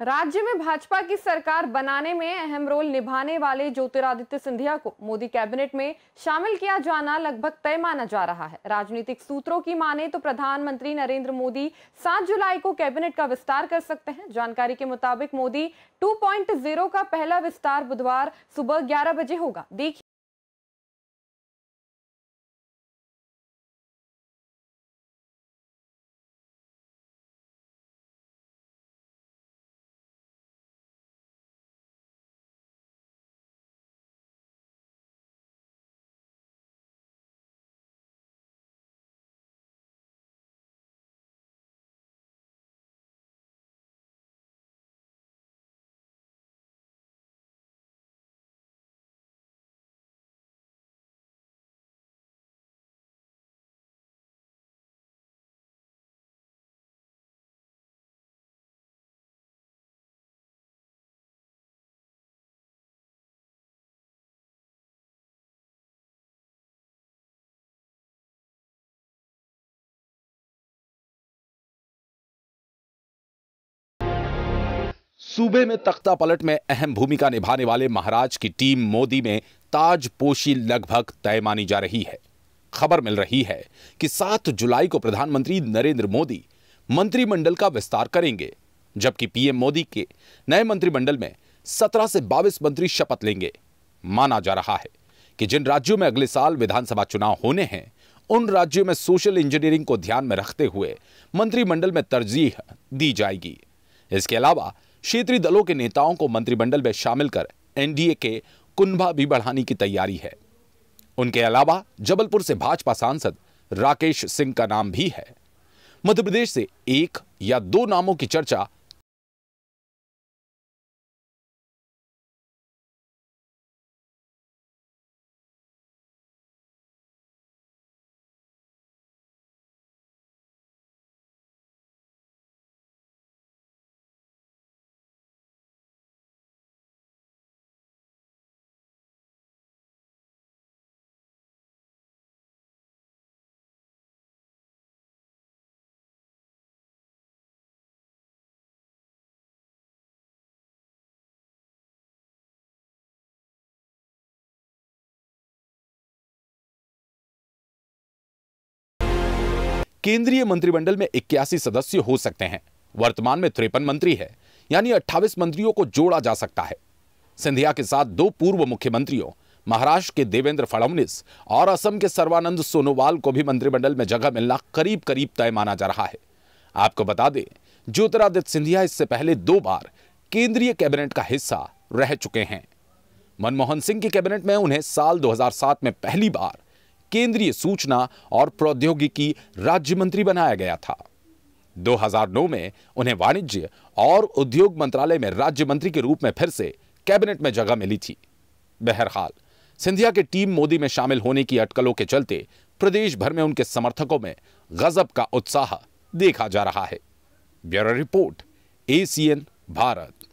राज्य में भाजपा की सरकार बनाने में अहम रोल निभाने वाले ज्योतिरादित्य सिंधिया को मोदी कैबिनेट में शामिल किया जाना लगभग तय माना जा रहा है राजनीतिक सूत्रों की माने तो प्रधानमंत्री नरेंद्र मोदी 7 जुलाई को कैबिनेट का विस्तार कर सकते हैं जानकारी के मुताबिक मोदी 2.0 का पहला विस्तार बुधवार सुबह ग्यारह बजे होगा देखिए सूबे में तख्ता पलट में अहम भूमिका निभाने वाले महाराज की टीम मोदी में ताजपोशी लगभग तय मानी जा रही है खबर मिल रही है कि 7 जुलाई को प्रधानमंत्री नरेंद्र मोदी मंत्रिमंडल का विस्तार करेंगे जबकि पीएम मोदी के नए मंत्रिमंडल में 17 से 22 मंत्री शपथ लेंगे माना जा रहा है कि जिन राज्यों में अगले साल विधानसभा चुनाव होने हैं उन राज्यों में सोशल इंजीनियरिंग को ध्यान में रखते हुए मंत्रिमंडल में तरजीह दी जाएगी इसके अलावा क्षेत्रीय दलों के नेताओं को मंत्रिमंडल में शामिल कर एनडीए के कुंभा भी बढ़ाने की तैयारी है उनके अलावा जबलपुर से भाजपा सांसद राकेश सिंह का नाम भी है मध्यप्रदेश से एक या दो नामों की चर्चा केंद्रीय मंत्रिमंडल में इक्यासी सदस्य हो सकते हैं वर्तमान में त्रेपन मंत्री है यानी अट्ठाईस मंत्रियों को जोड़ा जा सकता है सिंधिया के साथ दो पूर्व मुख्यमंत्रियों महाराष्ट्र के देवेंद्र फडणवीस और असम के सर्वानंद सोनोवाल को भी मंत्रिमंडल में जगह मिलना करीब करीब तय माना जा रहा है आपको बता दें ज्योतिरादित्य सिंधिया इससे पहले दो बार केंद्रीय कैबिनेट का हिस्सा रह चुके हैं मनमोहन सिंह की कैबिनेट में उन्हें साल 2007 में पहली बार केंद्रीय सूचना और प्रौद्योगिकी राज्य मंत्री बनाया गया था 2009 में उन्हें वाणिज्य और उद्योग मंत्रालय में राज्य मंत्री के रूप में फिर से कैबिनेट में जगह मिली थी बहरहाल सिंधिया की टीम मोदी में शामिल होने की अटकलों के चलते प्रदेश भर में उनके समर्थकों में गजब का उत्साह देखा जा रहा है ब्यूरो रिपोर्ट एसीएन भारत